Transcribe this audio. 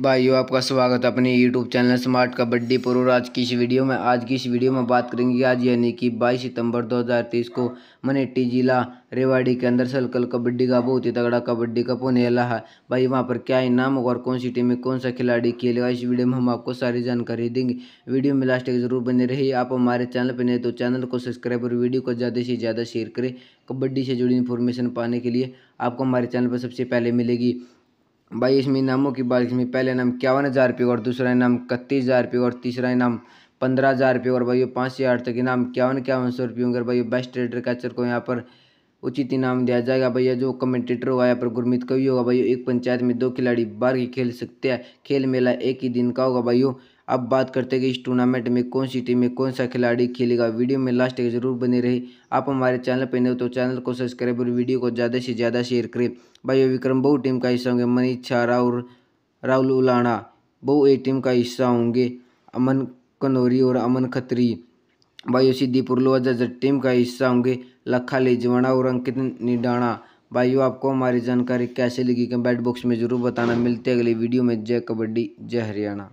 भाइयों आपका स्वागत है अपने यूट्यूब चैनल स्मार्ट कबड्डी पर और आज की इस वीडियो में आज की इस वीडियो में बात करेंगे आज यानी कि 22 सितंबर 2023 को मनेटी जिला रेवाड़ी के अंदर सलकल कबड्डी का बहुत ही तगड़ा कबड्डी कप होने वाला है भाई वहाँ पर क्या इनाम होगा और कौन सी टीम में कौन सा खिलाड़ी खेलेगा इस वीडियो में हम आपको सारी जानकारी देंगे वीडियो में लास्ट जरूर बने रही आप हमारे चैनल पर नए तो चैनल को सब्सक्राइब और वीडियो को ज़्यादा से ज़्यादा शेयर करें कबड्डी से जुड़ी इन्फॉर्मेशन पाने के लिए आपको हमारे चैनल पर सबसे पहले मिलेगी भाई इसमें इनामों की बात इसमें पहला इनाम इक्यावन हज़ार रुपये और दूसरा इनाम इकतीस हज़ार रुपये और तीसरा इनाम पंद्रह हज़ार रुपये और भाई पाँच से आठ तक इनाम इक्यावन इक्यावन सौ रुपये होंगे भाई बेस्ट ट्रेडर कैचर को यहाँ पर उचित इनाम दिया जाएगा भैया जो कमेंटेटर होगा यहाँ पर गुरमित कवि होगा भाई एक पंचायत में दो खिलाड़ी बार ही खेल सकते हैं खेल मेला एक ही दिन का होगा भाइयों अब बात करते हैं कि इस टूर्नामेंट में कौन सी टीम में कौन सा खिलाड़ी खेलेगा वीडियो में लास्ट तक जरूर बने रहे आप हमारे चैनल पर नए हो तो चैनल को सब्सक्राइब और वीडियो को ज़्यादा से ज़्यादा शेयर करें भाई विक्रम बहु टीम का हिस्सा होंगे छा राहुल राहुल उलाना बहु ए टीम का हिस्सा होंगे अमन कनौरी और अमन खत्री भाइयों सिद्धि जज टीम का हिस्सा होंगे लखा लेजवाना और अंकित निडाना भाइयों आपको हमारी जानकारी कैसे लगी कमेंट बॉक्स में जरूर बताना मिलते अगले वीडियो में जय कबड्डी जय हरियाणा